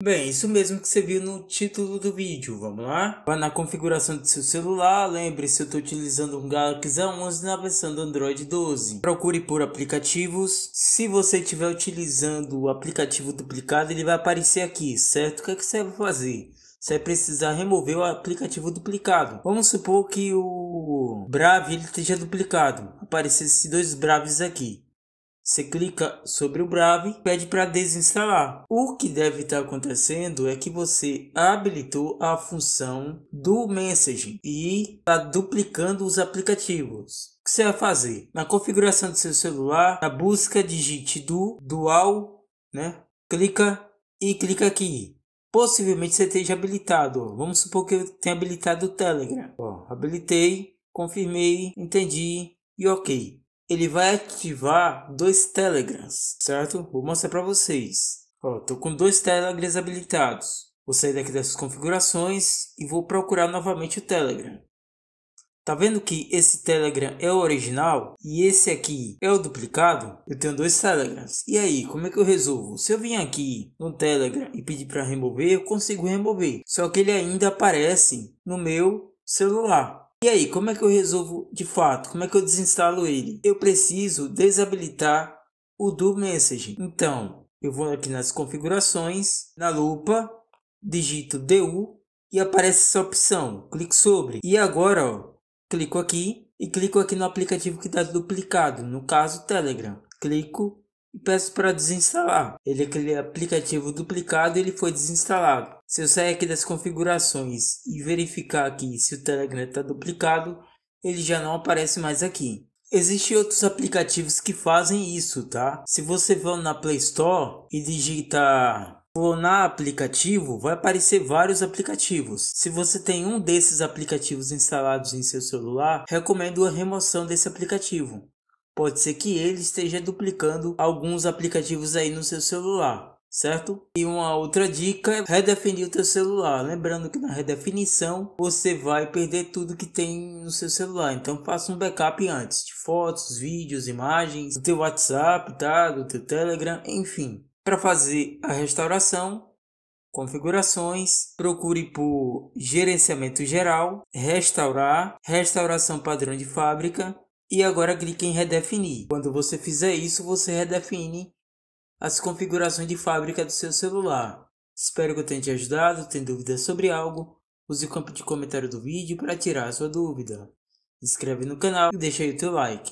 Bem, isso mesmo que você viu no título do vídeo, vamos lá? Vá na configuração do seu celular, lembre-se eu estou utilizando um Galaxy A11 na versão do Android 12. Procure por aplicativos, se você estiver utilizando o aplicativo duplicado ele vai aparecer aqui, certo? O que, é que você vai fazer? Você vai precisar remover o aplicativo duplicado. Vamos supor que o Brave ele esteja duplicado, aparecesse dois Braves aqui. Você clica sobre o Brave, pede para desinstalar. O que deve estar tá acontecendo é que você habilitou a função do messaging e está duplicando os aplicativos. O que você vai fazer? Na configuração do seu celular, na busca digite do dual, né? Clica e clica aqui. Possivelmente você esteja habilitado. Vamos supor que eu tenha habilitado o Telegram. Ó, habilitei, confirmei, entendi e ok ele vai ativar dois Telegrams, certo? Vou mostrar para vocês. Ó, tô com dois Telegrams habilitados. Vou sair daqui dessas configurações e vou procurar novamente o Telegram. Tá vendo que esse Telegram é o original e esse aqui é o duplicado? Eu tenho dois Telegrams. E aí, como é que eu resolvo? Se eu vim aqui no Telegram e pedir para remover, eu consigo remover. Só que ele ainda aparece no meu celular. E aí, como é que eu resolvo de fato? Como é que eu desinstalo ele? Eu preciso desabilitar o do message. Então, eu vou aqui nas configurações, na lupa, digito DU e aparece essa opção. Clico sobre. E agora, ó, clico aqui e clico aqui no aplicativo que está duplicado, no caso Telegram. Clico peço para desinstalar. Ele é aquele aplicativo duplicado ele foi desinstalado. Se eu sair aqui das configurações e verificar aqui se o Telegram está duplicado, ele já não aparece mais aqui. Existem outros aplicativos que fazem isso, tá? Se você for na Play Store e digitar clonar aplicativo, vai aparecer vários aplicativos. Se você tem um desses aplicativos instalados em seu celular, recomendo a remoção desse aplicativo. Pode ser que ele esteja duplicando alguns aplicativos aí no seu celular, certo? E uma outra dica é redefinir o teu celular. Lembrando que na redefinição você vai perder tudo que tem no seu celular. Então faça um backup antes de fotos, vídeos, imagens, do teu WhatsApp, tá? Do teu Telegram, enfim. Para fazer a restauração, configurações, procure por gerenciamento geral, restaurar, restauração padrão de fábrica e agora clique em redefinir. Quando você fizer isso, você redefine as configurações de fábrica do seu celular. Espero que eu tenha te ajudado. Tem dúvidas sobre algo? Use o campo de comentário do vídeo para tirar a sua dúvida. Inscreve no canal e deixa aí o teu like.